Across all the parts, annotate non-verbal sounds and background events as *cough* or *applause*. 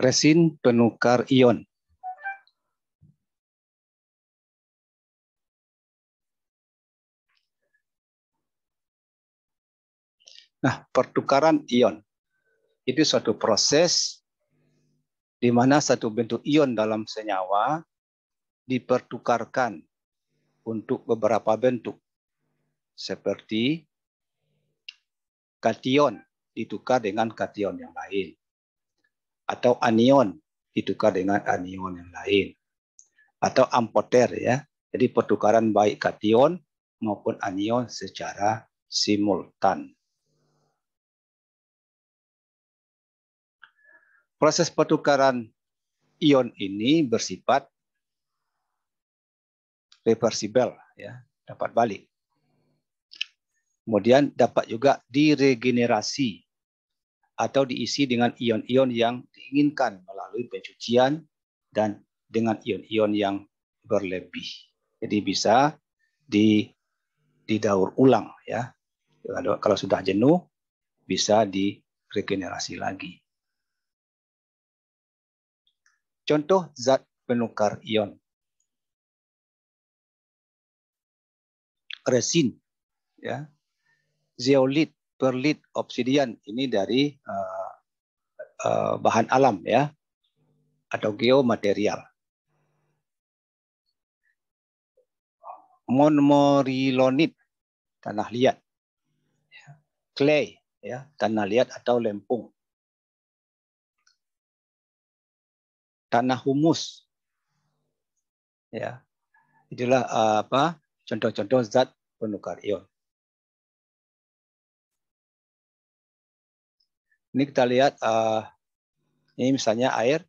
resin penukar ion. Nah, pertukaran ion itu suatu proses di mana satu bentuk ion dalam senyawa dipertukarkan untuk beberapa bentuk seperti kation ditukar dengan kation yang lain atau anion ditukar dengan anion yang lain atau ampoter ya. Jadi pertukaran baik kation maupun anion secara simultan. Proses pertukaran ion ini bersifat reversible ya, dapat balik. Kemudian dapat juga diregenerasi atau diisi dengan ion-ion yang diinginkan melalui pencucian dan dengan ion-ion yang berlebih. Jadi bisa di didaur ulang ya. Kalau sudah jenuh bisa diregenerasi lagi. Contoh zat penukar ion. Resin ya. Zeolit Perlit obsidian ini dari uh, uh, bahan alam ya atau geomaterial. Monmorilonit tanah liat. Clay ya, tanah liat atau lempung. Tanah humus. Ya. Itulah uh, apa? contoh-contoh zat penukar ion. Ini kita lihat uh, ini misalnya air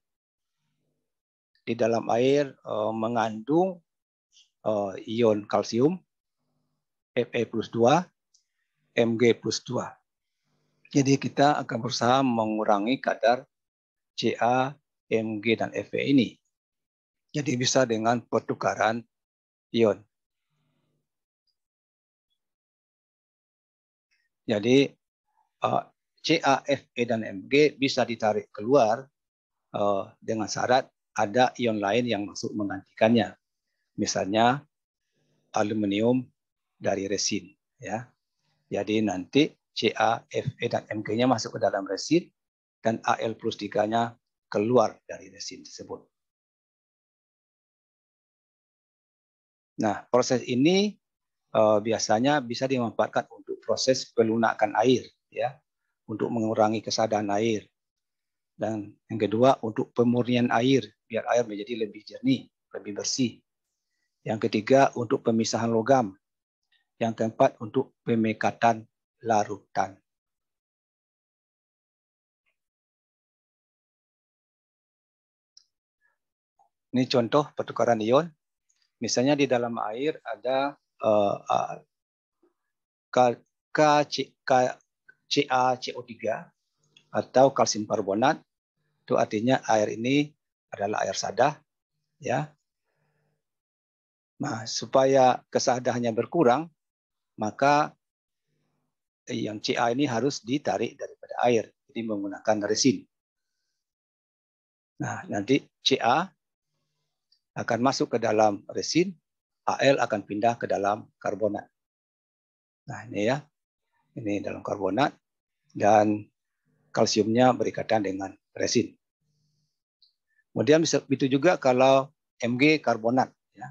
di dalam air uh, mengandung uh, ion kalsium Fe plus 2, Mg plus 2. Jadi kita akan berusaha mengurangi kadar Ca, Mg, dan Fe ini. Jadi bisa dengan pertukaran ion. Jadi CA, FE, dan MG bisa ditarik keluar uh, dengan syarat ada ion lain yang masuk menggantikannya. Misalnya aluminium dari resin. ya. Jadi nanti CA, FE, dan MG-nya masuk ke dalam resin, dan Al plus 3-nya keluar dari resin tersebut. Nah, proses ini uh, biasanya bisa dimanfaatkan untuk proses pelunakan air, ya untuk mengurangi kesadaran air. Dan yang kedua untuk pemurnian air, biar air menjadi lebih jernih, lebih bersih. Yang ketiga untuk pemisahan logam. Yang keempat untuk pemekatan larutan. Ini contoh pertukaran ion. Misalnya di dalam air ada uh, uh, K, K, K, CaCO3 atau kalsium karbonat. Itu artinya air ini adalah air sadah ya. Nah, supaya kesadahannya berkurang, maka yang CA ini harus ditarik daripada air, jadi menggunakan resin. Nah, nanti CA akan masuk ke dalam resin, Al akan pindah ke dalam karbonat. Nah, ini ya. Ini dalam karbonat dan kalsiumnya berikatan dengan resin. Kemudian bisa itu juga kalau Mg karbonat. Ya.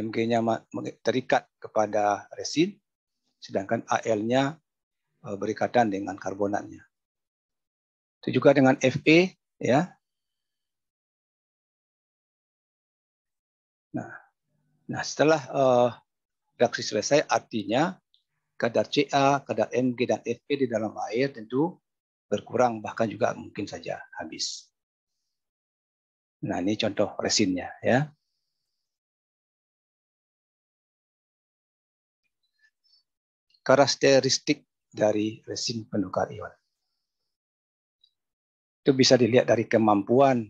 Mg-nya terikat kepada resin, sedangkan Al-nya e, berikatan dengan karbonatnya. Itu juga dengan Fe, ya. Nah, nah setelah uh, reaksi selesai, artinya kadar Ca, kadar Mg dan Fp di dalam air tentu berkurang bahkan juga mungkin saja habis. Nah, ini contoh resinnya ya. Karakteristik dari resin penukar ion. Itu bisa dilihat dari kemampuan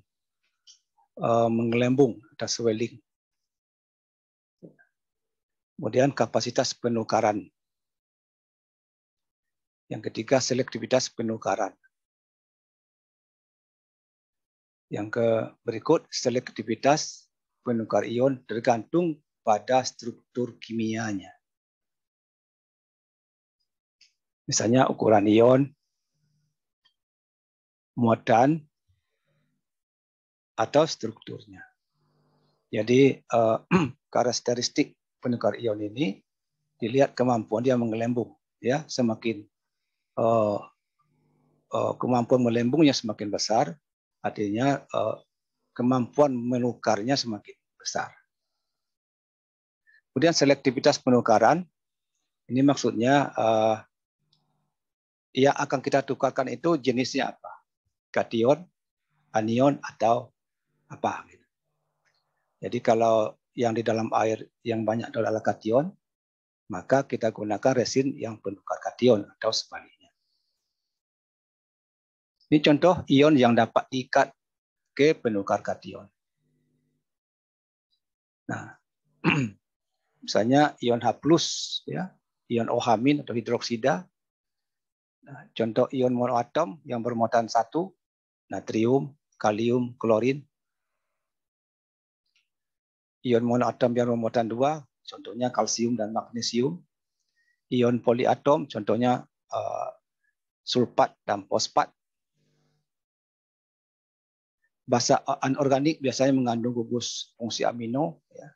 uh, eh, menggelembung atau swelling. Kemudian kapasitas penukaran yang ketiga, selektivitas penukaran. Yang ke berikut, selektivitas penukar ion tergantung pada struktur kimianya. Misalnya ukuran ion, muatan, atau strukturnya. Jadi eh, *clears throat* karakteristik penukar ion ini dilihat kemampuan dia mengelembung, ya semakin uh, uh, kemampuan melembungnya semakin besar, artinya uh, kemampuan menukarnya semakin besar. Kemudian selektivitas penukaran, ini maksudnya uh, yang akan kita tukarkan itu jenisnya apa? Kation, anion, atau apa? Jadi kalau yang di dalam air yang banyak adalah kation, maka kita gunakan resin yang penukar kation atau sebaliknya. Ini contoh ion yang dapat ikat ke penukar kation. Nah, *clears throat* misalnya ion H+, ya, ion OH- atau hidroksida. Nah, contoh ion monoatom yang bermuatan satu, natrium, kalium, klorin. Ion monoatom yang bermuatan dua, contohnya kalsium dan magnesium. Ion poliatom, contohnya uh, sulfat dan fosfat. Bahasa uh, anorganik biasanya mengandung gugus fungsi amino. Ya.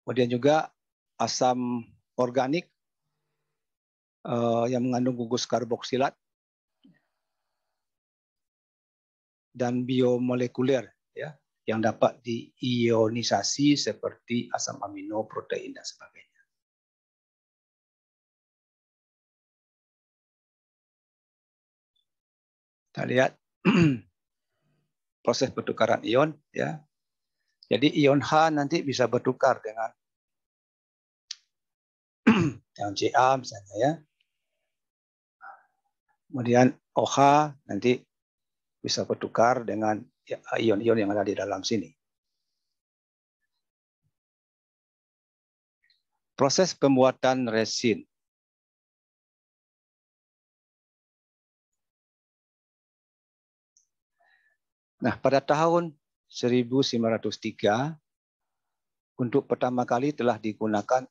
Kemudian juga asam organik uh, yang mengandung gugus karboksilat dan biomolekuler ya yang dapat diionisasi seperti asam amino, protein dan sebagainya. kita lihat *clears throat* proses pertukaran ion ya. Jadi ion H nanti bisa bertukar dengan *clears throat* yang CA misalnya ya. Kemudian OH nanti bisa bertukar dengan ion-ion yang ada di dalam sini. Proses pembuatan resin. Nah, pada tahun 1903 untuk pertama kali telah digunakan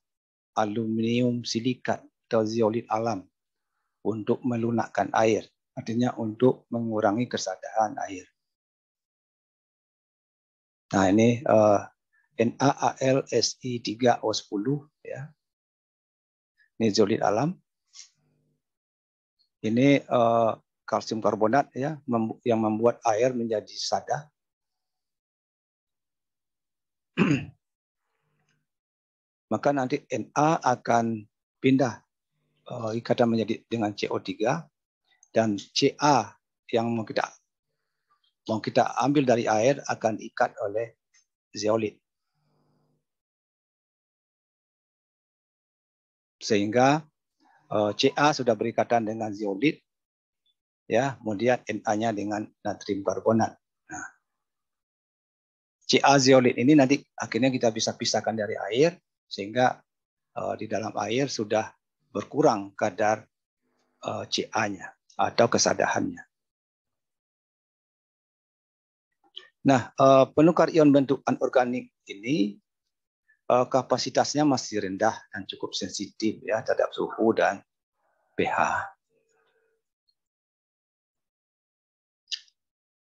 aluminium silikat atau zeolit alam untuk melunakkan air, artinya untuk mengurangi kesadaran air. Nah, ini uh, NaAlSi 3O10 ya. Ini zeolit alam. Ini uh, kalsium karbonat ya yang membuat air menjadi sada. *clears throat* Maka nanti Na akan pindah eh, ikatan menjadi dengan CO3 dan Ca yang mau kita mau kita ambil dari air akan ikat oleh zeolit. Sehingga eh, Ca sudah berikatan dengan zeolit ya kemudian Na-nya dengan natrium karbonat. Nah, zeolit ini nanti akhirnya kita bisa pisahkan dari air sehingga uh, di dalam air sudah berkurang kadar uh, eh, Ca-nya atau kesadahannya. Nah, uh, penukar ion bentuk anorganik ini uh, kapasitasnya masih rendah dan cukup sensitif ya terhadap suhu dan pH.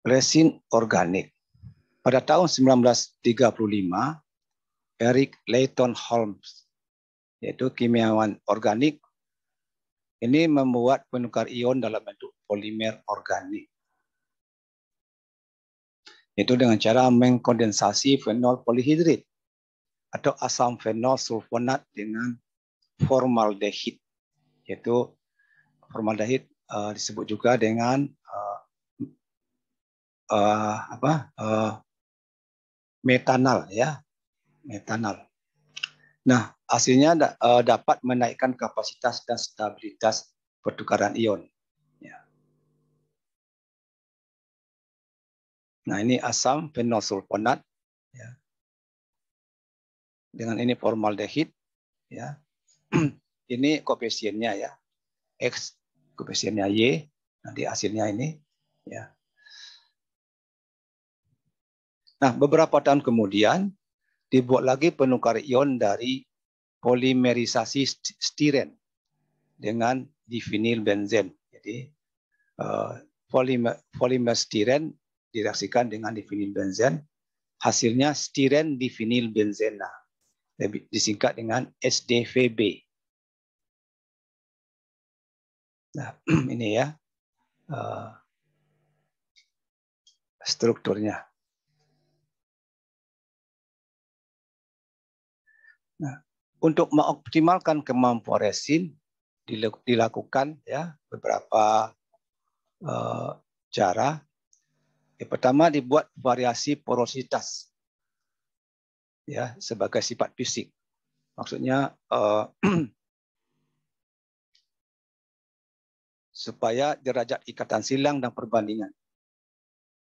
resin organik. Pada tahun 1935, Eric Layton Holmes, yaitu kimiawan organik, ini membuat penukar ion dalam bentuk polimer organik. Itu dengan cara mengkondensasi fenol polihidrit atau asam fenol sulfonat dengan formaldehid yaitu formaldehid uh, eh, disebut juga dengan uh, uh, apa uh, eh, metanal ya metanal. Nah hasilnya da, uh, dapat menaikkan kapasitas dan stabilitas pertukaran ion. Ya. Nah ini asam sulfonat ya. dengan ini formaldehid ya. *clears throat* ini koefisiennya ya x koefisiennya y nanti hasilnya ini ya Nah, beberapa tahun kemudian dibuat lagi penukar ion dari polimerisasi stiren dengan divinil benzen. Jadi eh, polimer, polimer stiren direaksikan dengan divinil benzen, hasilnya stiren divinil benzena nah, disingkat dengan SDVB. Nah, *clears throat* ini ya eh, strukturnya. Untuk mengoptimalkan kemampuan resin dilakukan ya beberapa uh, cara. Yang pertama dibuat variasi porositas ya sebagai sifat fisik. Maksudnya uh, *clears throat* supaya derajat ikatan silang dan perbandingan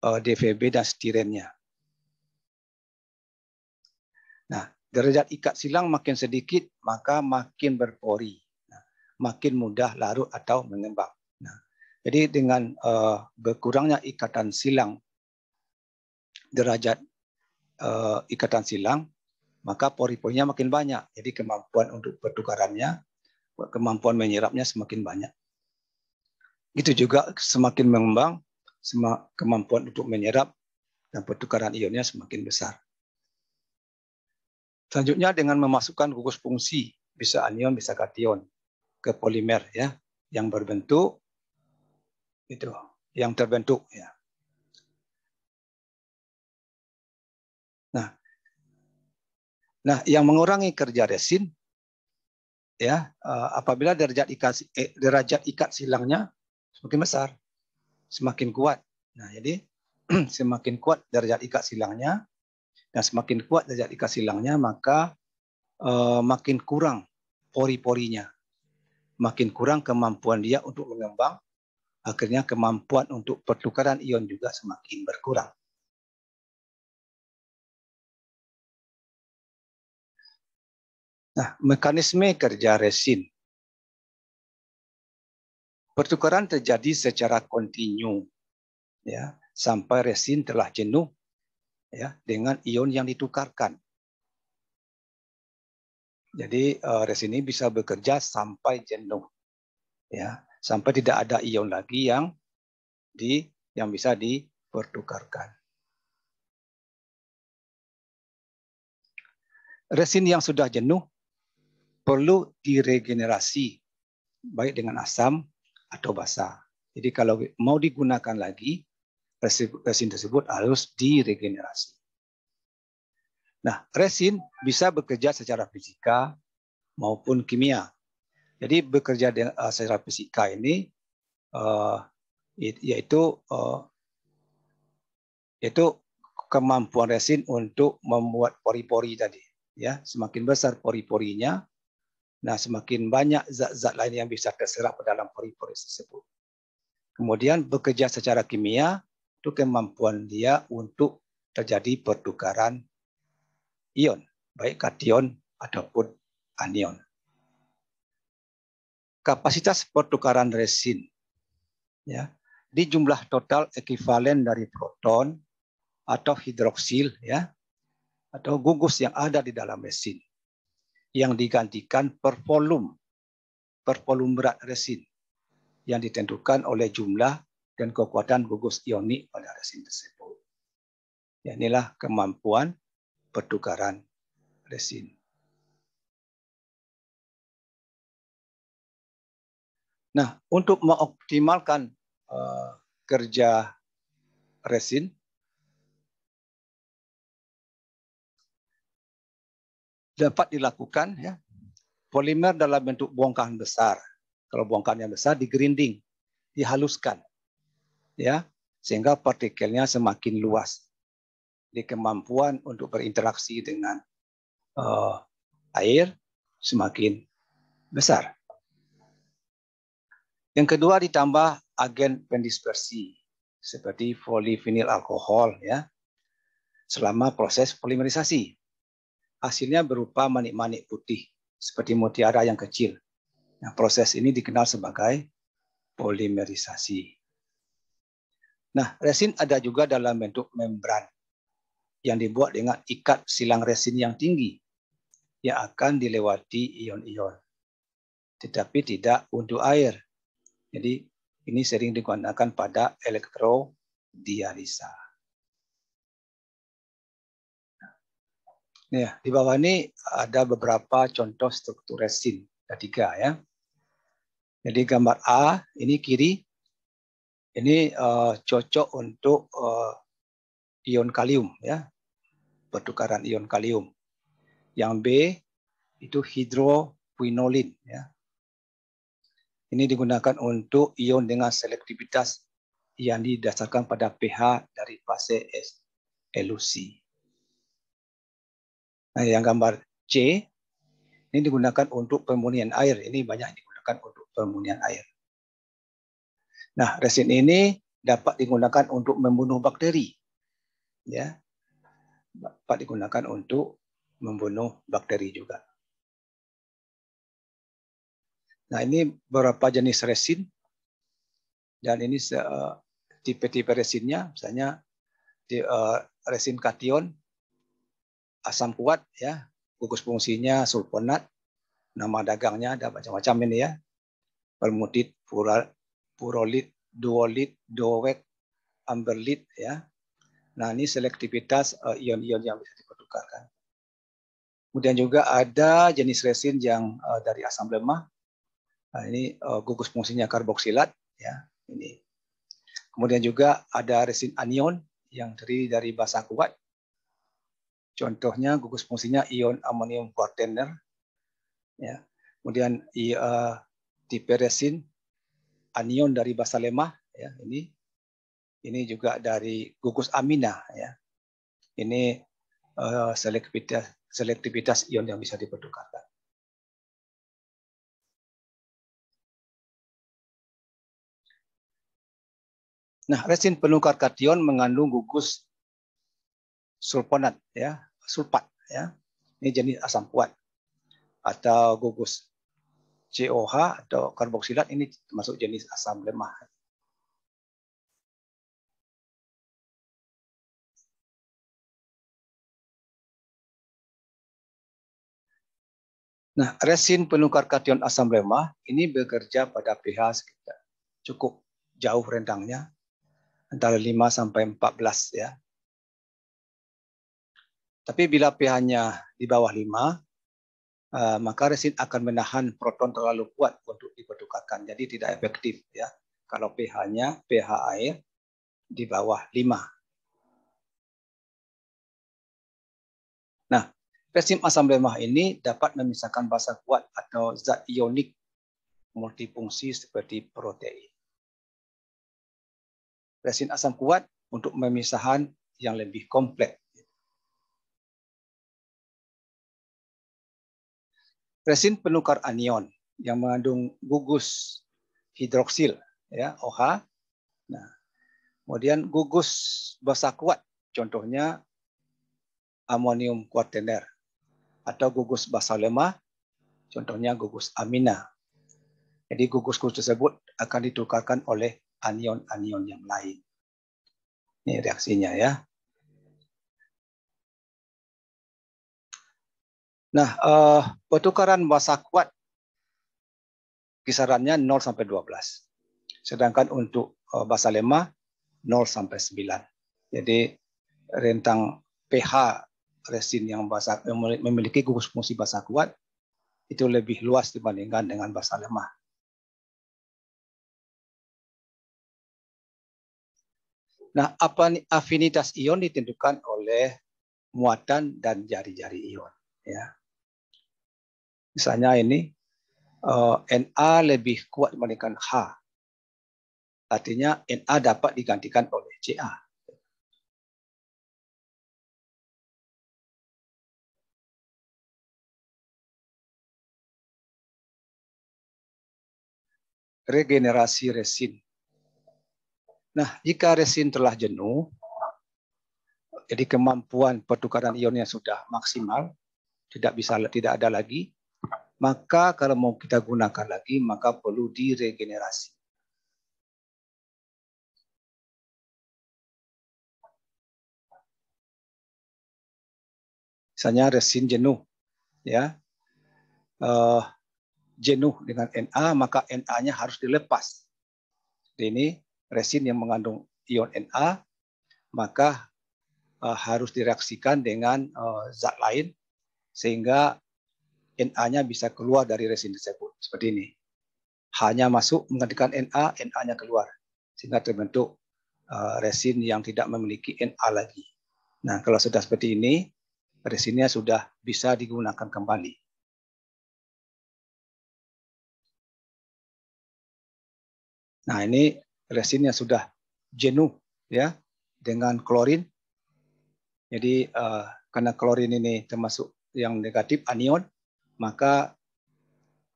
uh, eh, DVB dan stirennya. Nah, Derajat ikat silang makin sedikit, maka makin berpori, nah, makin mudah larut atau mengembang. Nah, jadi dengan uh, berkurangnya ikatan silang, derajat uh, ikatan silang, maka pori-porinya makin banyak. Jadi kemampuan untuk pertukarannya, kemampuan menyerapnya semakin banyak. Itu juga semakin mengembang, kemampuan untuk menyerap dan pertukaran ionnya semakin besar. Selanjutnya dengan memasukkan gugus fungsi, bisa anion, bisa kation ke polimer ya, yang berbentuk itu, yang terbentuk ya. Nah, nah yang mengurangi kerja resin ya eh, apabila derajat ikat eh, derajat ikat silangnya semakin besar, semakin kuat. Nah, jadi *clears throat* semakin kuat derajat ikat silangnya, dan semakin kuat jejak ikat silangnya, maka uh, makin kurang pori-porinya. Makin kurang kemampuan dia untuk mengembang. Akhirnya kemampuan untuk pertukaran ion juga semakin berkurang. Nah, mekanisme kerja resin. Pertukaran terjadi secara kontinu ya, sampai resin telah jenuh ya dengan ion yang ditukarkan. Jadi resin eh, ini bisa bekerja sampai jenuh, ya sampai tidak ada ion lagi yang di yang bisa dipertukarkan. Resin yang sudah jenuh perlu diregenerasi baik dengan asam atau basa. Jadi kalau mau digunakan lagi resin tersebut harus diregenerasi. Nah, resin bisa bekerja secara fisika maupun kimia. Jadi bekerja eh, secara fisika ini eh, yaitu eh, yaitu kemampuan resin untuk membuat pori-pori tadi. Ya, semakin besar pori-porinya, nah semakin banyak zat-zat lain yang bisa terserap ke dalam pori-pori tersebut. Kemudian bekerja secara kimia itu kemampuan dia untuk terjadi pertukaran ion, baik kation ataupun anion. Kapasitas pertukaran resin ya, di jumlah total ekivalen dari proton atau hidroksil ya atau gugus yang ada di dalam resin yang digantikan per volume per volume berat resin yang ditentukan oleh jumlah dan kekuatan gugus ionik pada resin tersebut. Ya, inilah kemampuan pertukaran resin. Nah, untuk mengoptimalkan uh, kerja resin, dapat dilakukan ya polimer dalam bentuk bongkahan besar. Kalau bongkahan yang besar, digrinding, dihaluskan ya sehingga partikelnya semakin luas di kemampuan untuk berinteraksi dengan uh, air semakin besar. Yang kedua ditambah agen pendispersi seperti polivinil alkohol ya selama proses polimerisasi. Hasilnya berupa manik-manik putih seperti mutiara yang kecil. Nah, proses ini dikenal sebagai polimerisasi. Nah, resin ada juga dalam bentuk membran yang dibuat dengan ikat silang resin yang tinggi yang akan dilewati ion-ion. Tetapi tidak untuk air. Jadi ini sering digunakan pada elektrodialisa. Nah, ya, di bawah ini ada beberapa contoh struktur resin. Ada tiga ya. Jadi gambar A, ini kiri, ini uh, cocok untuk uh, ion kalium ya. Pertukaran ion kalium. Yang B itu hidroquinolin ya. Ini digunakan untuk ion dengan selektivitas yang didasarkan pada pH dari fase elusi. Nah, yang gambar C ini digunakan untuk pemurnian air. Ini banyak digunakan untuk pemurnian air. Nah, resin ini dapat digunakan untuk membunuh bakteri. Ya. Dapat digunakan untuk membunuh bakteri juga. Nah, ini beberapa jenis resin dan ini eh, tipe-tipe resinnya, misalnya eh, resin kation asam kuat ya, gugus fungsinya sulfonat, nama dagangnya ada macam-macam ini ya. Permutit, plural purolit, duolit, duowet, amberlit ya. Nah, ini selektivitas eh, ion-ion yang bisa dipertukarkan. Kemudian juga ada jenis resin yang uh, dari asam lemah. Nah, ini uh, gugus fungsinya karboksilat ya, ini. Kemudian juga ada resin anion yang terdiri dari basa kuat. Contohnya gugus fungsinya ion amonium quaterner ya. Kemudian i, uh, tipe resin Anion dari basa lemah, ya ini ini juga dari gugus amina ya ini uh, selektivitas selektivitas ion yang bisa dipertukarkan Nah, resin penukar kation mengandung gugus sulfonat ya, sulfat ya. Ini jenis asam kuat atau gugus COH atau karboksilat ini termasuk jenis asam lemah. Nah, resin penukar kation asam lemah ini bekerja pada pH sekitar cukup jauh rendangnya antara 5 sampai 14 ya. Tapi bila pH-nya di bawah 5, Eh, maka resin akan menahan proton terlalu kuat untuk dipertukarkan. Jadi tidak efektif ya. Kalau pH-nya pH air di bawah 5. Nah, resin asam lemah ini dapat memisahkan basa kuat atau zat ionik multifungsi seperti protein. Resin asam kuat untuk pemisahan yang lebih kompleks resin penukar anion yang mengandung gugus hidroksil ya OH. Nah, kemudian gugus basa kuat contohnya amonium kuartener atau gugus basa lemah contohnya gugus amina. Jadi gugus-gugus tersebut akan ditukarkan oleh anion-anion yang lain. Ini reaksinya ya. Nah, uh, pertukaran masa kuat kisarannya 0 sampai 12. Sedangkan untuk uh, bahasa lemah 0 sampai 9. Jadi rentang pH resin yang basa memiliki gugus fungsi basa kuat itu lebih luas dibandingkan dengan basa lemah. Nah, apa afinitas ion ditentukan oleh muatan dan jari-jari ion. Ya. Misalnya ini uh, eh, NA lebih kuat dibandingkan H. Artinya NA dapat digantikan oleh CA. Regenerasi resin. Nah, jika resin telah jenuh, jadi kemampuan pertukaran ionnya sudah maksimal, tidak bisa tidak ada lagi, maka kalau mau kita gunakan lagi, maka perlu diregenerasi. Misalnya resin jenuh, ya uh, jenuh dengan Na, maka Na-nya harus dilepas. Jadi ini resin yang mengandung ion Na, maka uh, harus direaksikan dengan uh, zat lain sehingga NA-nya bisa keluar dari resin tersebut. Seperti ini. hanya masuk menggantikan NA, NA-nya keluar. Sehingga terbentuk eh, resin yang tidak memiliki NA lagi. Nah, kalau sudah seperti ini, resinnya sudah bisa digunakan kembali. Nah, ini resinnya sudah jenuh ya dengan klorin. Jadi uh, karena klorin ini termasuk yang negatif anion, maka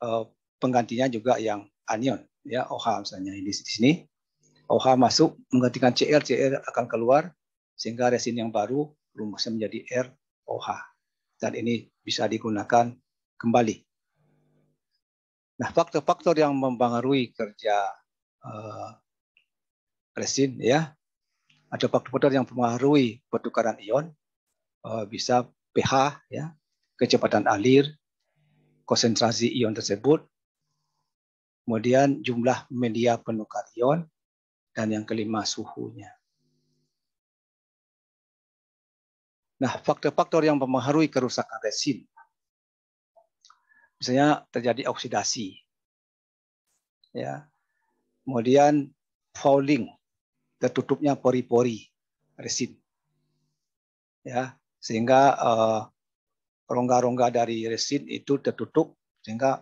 uh, penggantinya juga yang anion ya OH misalnya ini di sini OH masuk menggantikan CR CR akan keluar sehingga resin yang baru rumusnya menjadi ROH dan ini bisa digunakan kembali. Nah, faktor-faktor yang mempengaruhi kerja uh, resin ya ada faktor-faktor yang mempengaruhi pertukaran ion uh, bisa pH ya kecepatan alir konsentrasi ion tersebut, kemudian jumlah media penukar ion, dan yang kelima suhunya. Nah, faktor-faktor yang mempengaruhi kerusakan resin. Misalnya terjadi oksidasi. Ya. Kemudian fouling, tertutupnya pori-pori resin. Ya, sehingga uh, rongga-rongga dari resin itu tertutup sehingga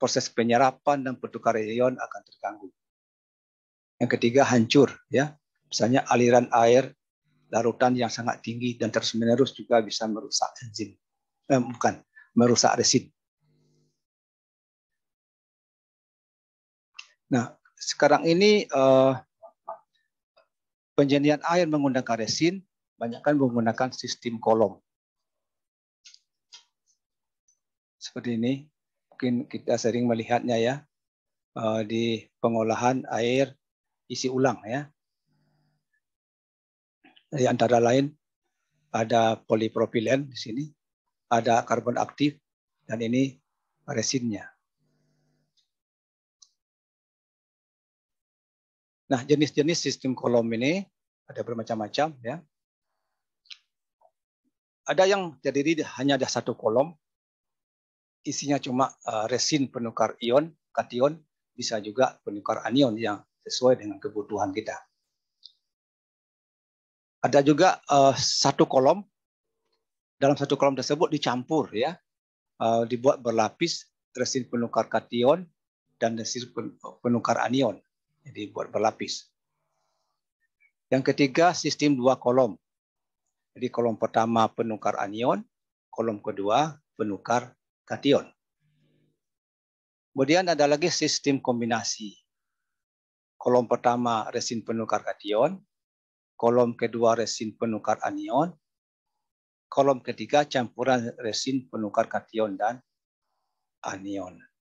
proses penyerapan dan pertukaran ion akan terganggu. Yang ketiga hancur ya. Misalnya aliran air larutan yang sangat tinggi dan terus-menerus juga bisa merusak resin. Eh, bukan, merusak resin. Nah, sekarang ini eh, penjernihan air menggunakan resin, banyakkan menggunakan sistem kolom seperti ini. Mungkin kita sering melihatnya ya eh, di pengolahan air isi ulang ya. Di antara lain ada polipropilen di sini, ada karbon aktif dan ini resinnya. Nah, jenis-jenis sistem kolom ini ada bermacam-macam ya. Ada yang terdiri hanya ada satu kolom, isinya cuma eh, resin penukar ion, kation, bisa juga penukar anion yang sesuai dengan kebutuhan kita. Ada juga uh, satu kolom, dalam satu kolom tersebut dicampur ya, uh, dibuat berlapis resin penukar kation dan resin penukar anion, jadi buat berlapis. Yang ketiga sistem dua kolom, jadi kolom pertama penukar anion, kolom kedua penukar kation. Kemudian ada lagi sistem kombinasi. Kolom pertama resin penukar kation, kolom kedua resin penukar anion, kolom ketiga campuran resin penukar kation dan anion.